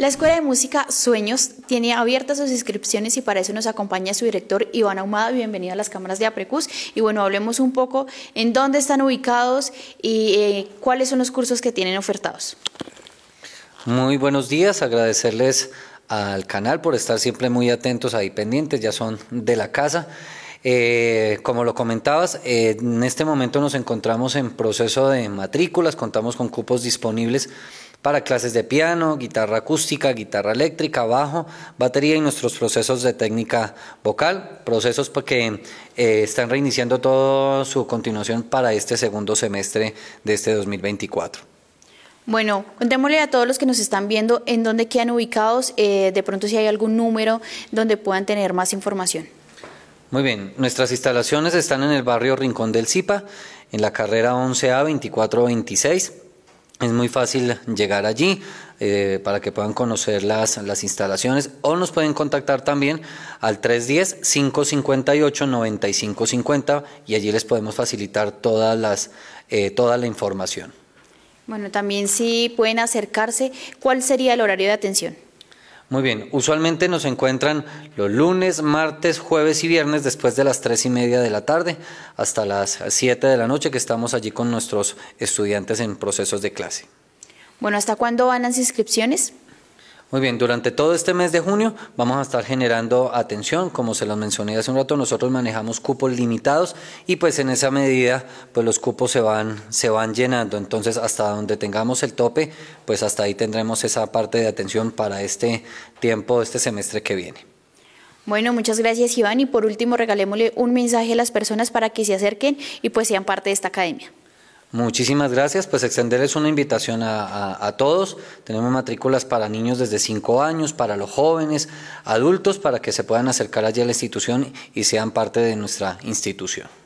La Escuela de Música Sueños tiene abiertas sus inscripciones y para eso nos acompaña su director Iván Ahumada. Bienvenido a las cámaras de APRECUS. Y bueno, hablemos un poco en dónde están ubicados y eh, cuáles son los cursos que tienen ofertados. Muy buenos días, agradecerles al canal por estar siempre muy atentos a pendientes, ya son de la casa. Eh, como lo comentabas, en este momento nos encontramos en proceso de matrículas, contamos con cupos disponibles para clases de piano, guitarra acústica, guitarra eléctrica, bajo, batería y nuestros procesos de técnica vocal, procesos que eh, están reiniciando toda su continuación para este segundo semestre de este 2024. Bueno, contémosle a todos los que nos están viendo en dónde quedan ubicados, eh, de pronto si hay algún número donde puedan tener más información. Muy bien, nuestras instalaciones están en el barrio Rincón del Zipa, en la carrera 11A 2426 es muy fácil llegar allí eh, para que puedan conocer las, las, instalaciones o nos pueden contactar también al 310-558-9550 y allí les podemos facilitar todas las, eh, toda la información. Bueno, también si pueden acercarse, ¿cuál sería el horario de atención? Muy bien, usualmente nos encuentran los lunes, martes, jueves y viernes después de las tres y media de la tarde hasta las siete de la noche que estamos allí con nuestros estudiantes en procesos de clase. Bueno, ¿hasta cuándo van las inscripciones? Muy bien, durante todo este mes de junio vamos a estar generando atención, como se los mencioné hace un rato, nosotros manejamos cupos limitados y pues en esa medida pues los cupos se van se van llenando, entonces hasta donde tengamos el tope, pues hasta ahí tendremos esa parte de atención para este tiempo, este semestre que viene. Bueno, muchas gracias Iván y por último regalémosle un mensaje a las personas para que se acerquen y pues sean parte de esta academia. Muchísimas gracias. Pues extenderles una invitación a, a, todos. Tenemos matrículas para niños desde 5 años, para los jóvenes, adultos, para que se puedan acercar allí a la institución y sean parte de nuestra institución.